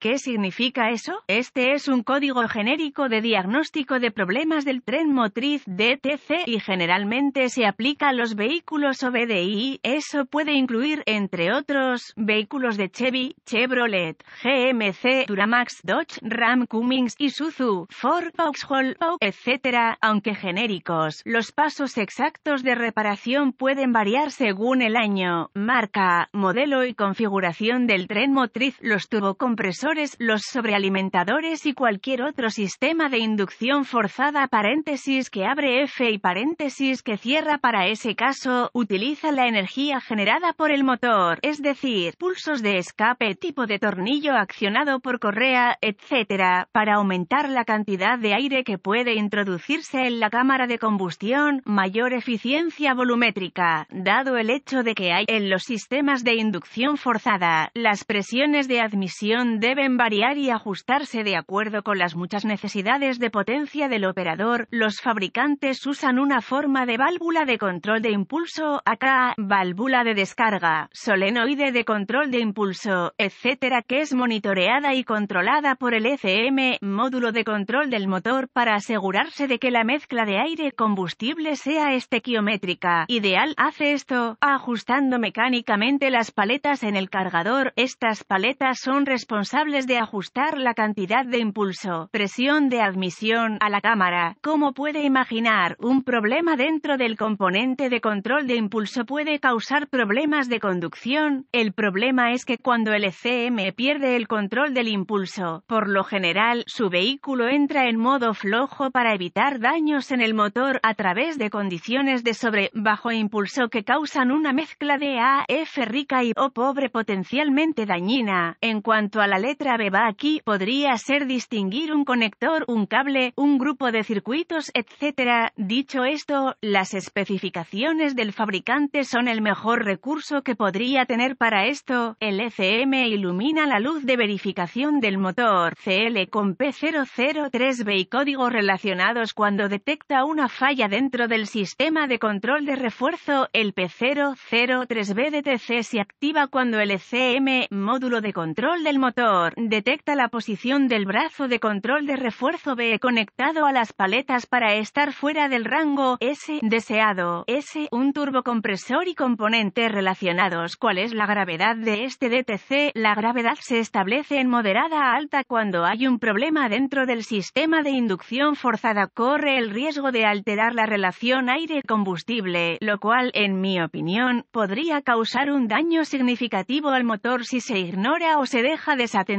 ¿Qué significa eso? Este es un código genérico de diagnóstico de problemas del tren motriz DTC y generalmente se aplica a los vehículos OBDI. Eso puede incluir, entre otros, vehículos de Chevy, Chevrolet, GMC, Duramax, Dodge, Ram Cummings, y Suzu, Ford, Vauxhall, etc. Aunque genéricos, los pasos exactos de reparación pueden variar según el año, marca, modelo y configuración del tren motriz. Los turbocompresores los sobrealimentadores y cualquier otro sistema de inducción forzada paréntesis que abre F y paréntesis que cierra para ese caso, utiliza la energía generada por el motor, es decir, pulsos de escape tipo de tornillo accionado por correa, etcétera, para aumentar la cantidad de aire que puede introducirse en la cámara de combustión, mayor eficiencia volumétrica, dado el hecho de que hay en los sistemas de inducción forzada, las presiones de admisión deben en variar y ajustarse de acuerdo con las muchas necesidades de potencia del operador. Los fabricantes usan una forma de válvula de control de impulso, acá, válvula de descarga, solenoide de control de impulso, etcétera, que es monitoreada y controlada por el ECM, módulo de control del motor, para asegurarse de que la mezcla de aire-combustible sea estequiométrica. Ideal hace esto, ajustando mecánicamente las paletas en el cargador. Estas paletas son responsables de ajustar la cantidad de impulso, presión de admisión a la cámara. Como puede imaginar, un problema dentro del componente de control de impulso puede causar problemas de conducción. El problema es que cuando el ECM pierde el control del impulso, por lo general, su vehículo entra en modo flojo para evitar daños en el motor a través de condiciones de sobre bajo impulso que causan una mezcla de AF rica y O pobre potencialmente dañina. En cuanto a la letra letra aquí podría ser distinguir un conector, un cable, un grupo de circuitos, etc. Dicho esto, las especificaciones del fabricante son el mejor recurso que podría tener para esto. El ECM ilumina la luz de verificación del motor CL con P003B y códigos relacionados cuando detecta una falla dentro del sistema de control de refuerzo. El P003B DTC se activa cuando el ECM, módulo de control del motor, detecta la posición del brazo de control de refuerzo B conectado a las paletas para estar fuera del rango S deseado. S. Un turbocompresor y componentes relacionados. ¿Cuál es la gravedad de este DTC? La gravedad se establece en moderada a alta cuando hay un problema dentro del sistema de inducción forzada. Corre el riesgo de alterar la relación aire-combustible, lo cual, en mi opinión, podría causar un daño significativo al motor si se ignora o se deja desatendido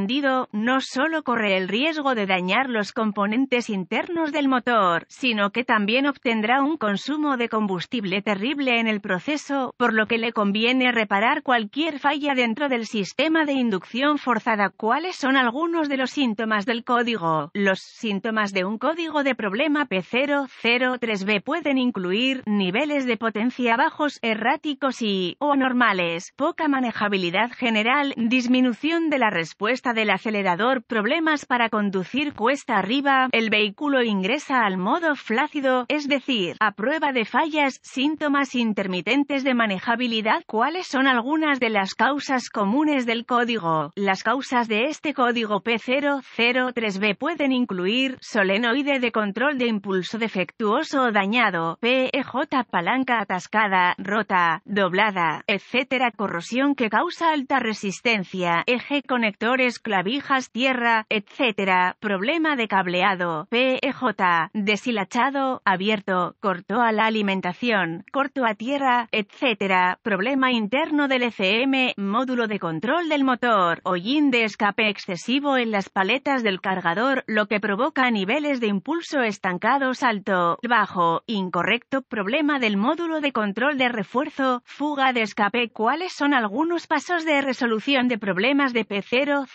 no solo corre el riesgo de dañar los componentes internos del motor, sino que también obtendrá un consumo de combustible terrible en el proceso, por lo que le conviene reparar cualquier falla dentro del sistema de inducción forzada. ¿Cuáles son algunos de los síntomas del código? Los síntomas de un código de problema P003B pueden incluir niveles de potencia bajos, erráticos y o anormales, poca manejabilidad general, disminución de la respuesta del acelerador, problemas para conducir cuesta arriba, el vehículo ingresa al modo flácido, es decir, a prueba de fallas, síntomas intermitentes de manejabilidad. ¿Cuáles son algunas de las causas comunes del código? Las causas de este código P003B pueden incluir solenoide de control de impulso defectuoso o dañado, PEJ palanca atascada, rota, doblada, etcétera, Corrosión que causa alta resistencia, eje conectores clavijas, tierra, etcétera Problema de cableado, PEJ, deshilachado, abierto, corto a la alimentación, corto a tierra, etcétera Problema interno del ECM, módulo de control del motor, hollín de escape excesivo en las paletas del cargador, lo que provoca niveles de impulso estancados alto, bajo, incorrecto, problema del módulo de control de refuerzo, fuga de escape. ¿Cuáles son algunos pasos de resolución de problemas de P0,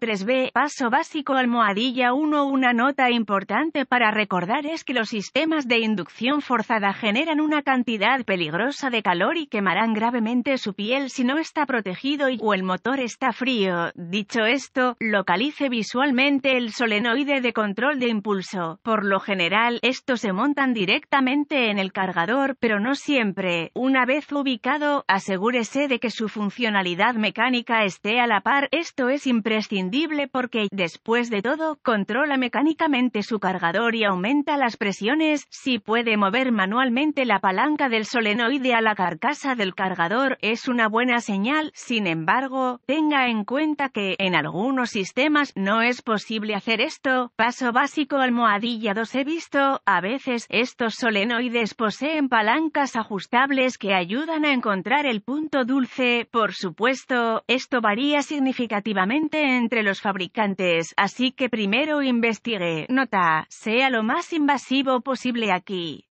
03 b Paso básico almohadilla 1 Una nota importante para recordar es que los sistemas de inducción forzada generan una cantidad peligrosa de calor y quemarán gravemente su piel si no está protegido o el motor está frío. Dicho esto, localice visualmente el solenoide de control de impulso. Por lo general, estos se montan directamente en el cargador, pero no siempre. Una vez ubicado, asegúrese de que su funcionalidad mecánica esté a la par. Esto es imprescindible imprescindible porque, después de todo, controla mecánicamente su cargador y aumenta las presiones, si puede mover manualmente la palanca del solenoide a la carcasa del cargador, es una buena señal, sin embargo, tenga en cuenta que, en algunos sistemas, no es posible hacer esto, paso básico almohadilla 2 he visto, a veces, estos solenoides poseen palancas ajustables que ayudan a encontrar el punto dulce, por supuesto, esto varía significativamente entre los fabricantes, así que primero investigue. Nota, sea lo más invasivo posible aquí.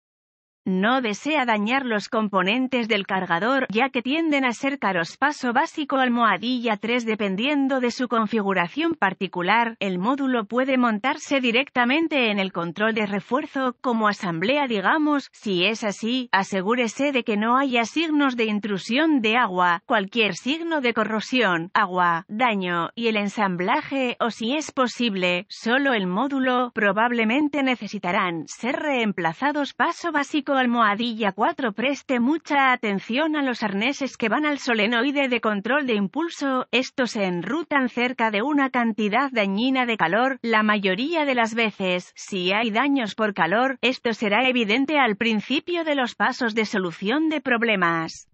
No desea dañar los componentes del cargador, ya que tienden a ser caros. Paso básico almohadilla 3 Dependiendo de su configuración particular, el módulo puede montarse directamente en el control de refuerzo, como asamblea digamos, si es así, asegúrese de que no haya signos de intrusión de agua, cualquier signo de corrosión, agua, daño, y el ensamblaje, o si es posible, solo el módulo, probablemente necesitarán ser reemplazados. Paso básico Almohadilla 4 Preste mucha atención a los arneses que van al solenoide de control de impulso, estos se enrutan cerca de una cantidad dañina de calor, la mayoría de las veces, si hay daños por calor, esto será evidente al principio de los pasos de solución de problemas.